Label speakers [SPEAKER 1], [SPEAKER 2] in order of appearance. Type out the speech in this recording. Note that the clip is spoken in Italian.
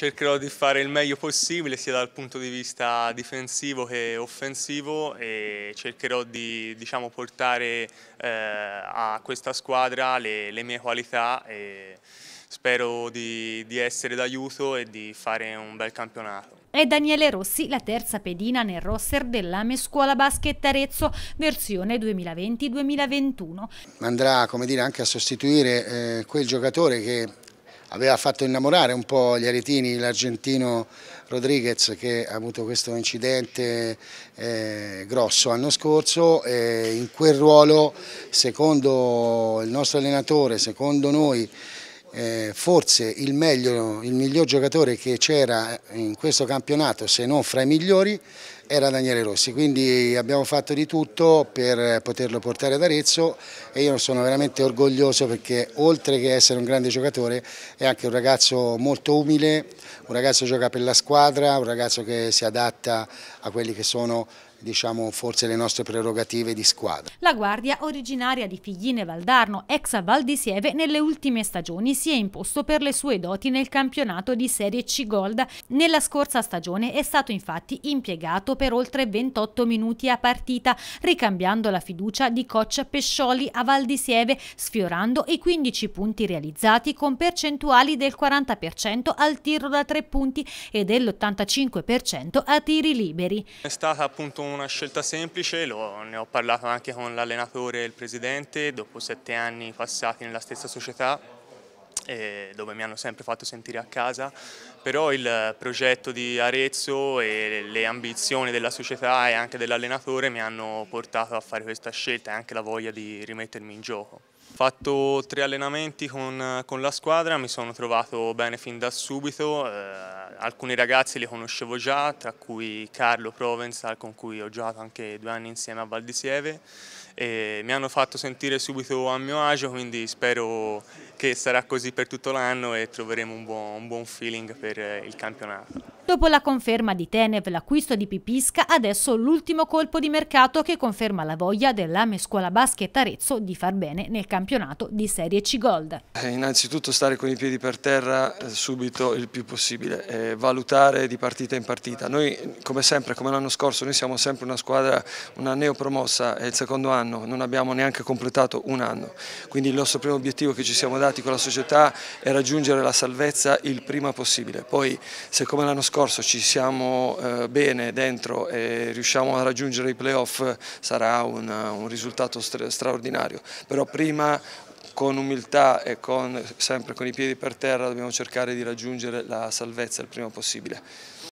[SPEAKER 1] Cercherò di fare il meglio possibile sia dal punto di vista difensivo che offensivo e cercherò di diciamo, portare eh, a questa squadra le, le, mie qualità e spero di, di essere d'aiuto e di fare un bel campionato.
[SPEAKER 2] È Daniele Rossi, la terza pedina nel roster dell'Ame Scuola Basket Arezzo, versione 2020-2021.
[SPEAKER 3] Andrà dire, anche a sostituire eh, quel giocatore che aveva fatto innamorare un po' gli aretini, l'argentino Rodriguez che ha avuto questo incidente eh, grosso l'anno scorso, eh, in quel ruolo secondo il nostro allenatore, secondo noi eh, forse il, meglio, il miglior giocatore che c'era in questo campionato, se non fra i migliori, era Daniele Rossi, quindi abbiamo fatto di tutto per poterlo portare ad Arezzo e io sono veramente orgoglioso perché oltre che essere un grande giocatore è anche un ragazzo molto umile, un ragazzo che gioca per la squadra, un ragazzo che si adatta a quelli che sono diciamo, forse le nostre prerogative di squadra.
[SPEAKER 2] La Guardia, originaria di Figline Valdarno, ex Val di Sieve, nelle ultime stagioni si è imposto per le sue doti nel campionato di Serie C Gold. Nella scorsa stagione è stato infatti impiegato per oltre 28 minuti a partita, ricambiando la fiducia di coach Pescioli a Val di Sieve, sfiorando i 15 punti realizzati con percentuali del 40% al tiro da tre punti e dell'85% a tiri liberi.
[SPEAKER 1] È stata appunto una scelta semplice, lo, ne ho parlato anche con l'allenatore e il presidente, dopo sette anni passati nella stessa società dove mi hanno sempre fatto sentire a casa, però il progetto di Arezzo e le ambizioni della società e anche dell'allenatore mi hanno portato a fare questa scelta e anche la voglia di rimettermi in gioco. Ho fatto tre allenamenti con, con, la squadra, mi sono trovato bene fin da subito, eh, alcuni ragazzi li conoscevo già, tra cui Carlo Provenzal con cui ho giocato anche due anni insieme a Val di Sieve e mi hanno fatto sentire subito a mio agio, quindi spero che sarà così per tutto l'anno e troveremo un buon, un buon feeling per eh, il campionato.
[SPEAKER 2] Dopo la conferma di Tenev, l'acquisto di Pipisca, adesso l'ultimo colpo di mercato che conferma la voglia dell'Ame Scuola Basket Arezzo di far bene nel campionato di Serie C Gold.
[SPEAKER 4] Eh, innanzitutto stare con i piedi per terra eh, subito il più possibile, valutare di partita in partita. Noi come sempre, come l'anno scorso, noi siamo sempre una squadra, una neopromossa, è il secondo anno, non abbiamo neanche completato un anno. Quindi il nostro primo obiettivo che ci siamo dati con la società è raggiungere la salvezza il prima possibile. Poi se come l'anno scorso scorso ci siamo eh, bene dentro e riusciamo a raggiungere i playoff sarà un, un risultato straordinario, però prima con umiltà e con, sempre con i piedi per terra dobbiamo cercare di raggiungere la salvezza il prima possibile.